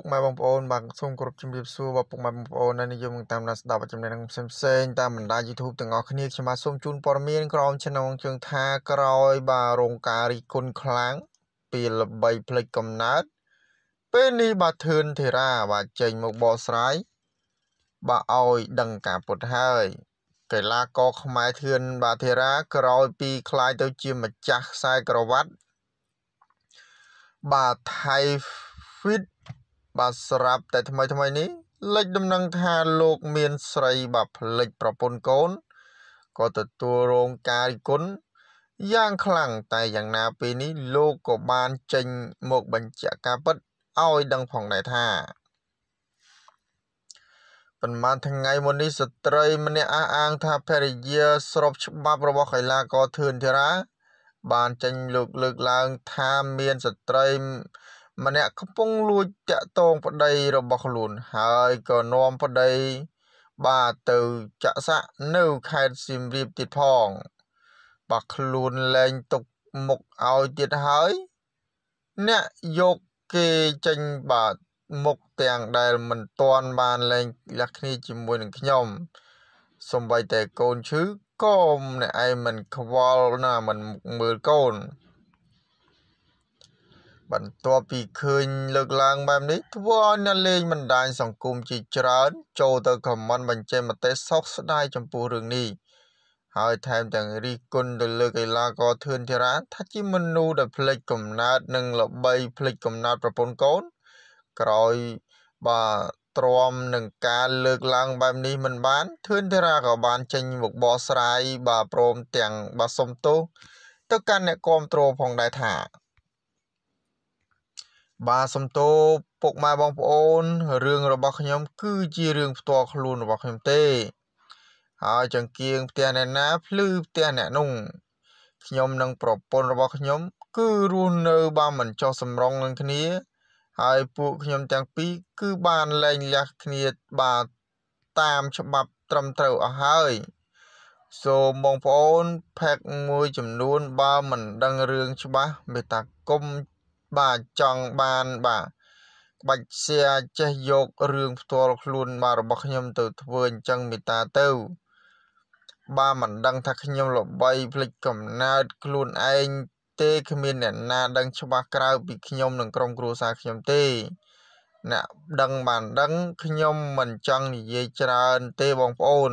ពុកម៉ែបងប្អូនបាទសូមគោរពជំរាបសួរបាទពុកម៉ែបងប្អូនដែលនិយមតាមដានស្ដាប់ចំណេះផ្សេងផ្សេងតាមបណ្ដា YouTube ទាំងអស់គ្នាខ្ញុំបាទសូមជូនព័ត៌មានក្រមឆ្នាំជើងថាក្រោយ បាទរោងការរីគុណខ្លាំងពីល្បីផ្លេចកំណើតពេលនេះបាទធឿនធីរាបាទចេញមកបកស្រាយបាទឲ្យដឹងការពុតហើយកីឡាករខ្មែរធឿនបាទធីរាក្រោយពីខ្លាយទៅជាម្ចាស់ខ្សែក្រវ៉ាត់បាទ Thai Fit បាទស្រាប់តែថ្មីថ្មីនេះលេចដំណឹងថាលោកមានស្រីបាទផ្លិចប្រពន្ធកូនក៏ទទួលរងការរិះគន់យ៉ាងខ្លាំងតែយ៉ាងណាពេលនេះលោកក៏បានចេញមកបញ្ជាក់ការពិតឲ្យដឹងផងដែរថាប៉ុន្មានថ្ងៃមុននេះស្ត្រីម្នាក់អះអាងថាភរិយា ស្របច្បាប់របស់កីឡាករធឿនធារា បានចេញលោកលើកឡើងថាមានស្ត្រីម្នាក់កំពុងលួចតាក់ទងប្តីរបស់ខ្លួនហើយក៏នាំប្តី បាទទៅចាក់សាក់នៅខេត្តសៀមរាបទៀតផងបើខ្លួនលែងទុកមុខឲ្យទៀតហើយ អ្នកយកគេចេញបាទមុខទាំងដែលមិនទាន់បានលែងលះគ្នាជាមួយនឹងខ្ញុំសំបីតែកូនឈឺក៏ម្នាក់ឯងមិនខ្វល់ណាមិនមើលកូនបន្ទាប់ពីឃើញលើកឡើងបែបនេះ ធ្វើឲ្យអ្នកលេងបណ្ដាញសង្គមជាច្រើន ចូលទៅខមមិនបញ្ចេញមតិសោកស្ដាយចំពោះរឿងនេះហើយថែមទាំងរិះគន់ទៅលើកីឡាករធឿនធីរ៉ាថាជាមនុស្សដែលផ្លេចកំណើតនិងល្បីផ្លេចកំណើតប្រពន្ធកូន ក្រោយបាទទ្រាំនឹងការលើកឡើងបែបនេះមិនបានធឿនធីរ៉ាក៏បានចេញមកបកស្រាយបាទព្រមទាំងបាទសុំទោសទៅកាន់អ្នកគ្រប់គ្រងផងដែរថាបាទសំទោពុកម៉ែបងប្អូនរឿងរបស់ខ្ញុំ គឺជារឿងផ្ទាល់ខ្លួនរបស់ខ្ញុំទេហើយចង្គៀងផ្ទះអ្នកណាភ្លឺផ្ទះអ្នកនោះខ្ញុំនិងប្រពន្ធរបស់ខ្ញុំ គឺរស់នៅបានមិនចោះសម្រុងនឹងគ្នា ហើយពួកខ្ញុំទាំងពីរគឺបានលែងលះគ្នាបាទតាមច្បាប់ត្រឹមត្រូវអស់ហើយ សូមបងប្អូនផាក់មួយចំនួនបើមិនដឹងរឿងច្បាស់ មេត្តាគុំបាទចង់បានបាទបាច់សៀចេះយករឿងផ្ទាល់ខ្លួនបាទរបស់ខ្ញុំទៅធ្វើអញ្ចឹងមេតាទៅ បាទមិនដឹងថាខ្ញុំល្បីភ្លេចកំណើតខ្លួនឯងទេ គ្មានអ្នកណាដឹងច្បាស់ក្រៅពីខ្ញុំ និងក្រុមគ្រួសារខ្ញុំទេអ្នកដឹងបានដឹងខ្ញុំមិនចង់និយាយច្រើនទេបងប្អូន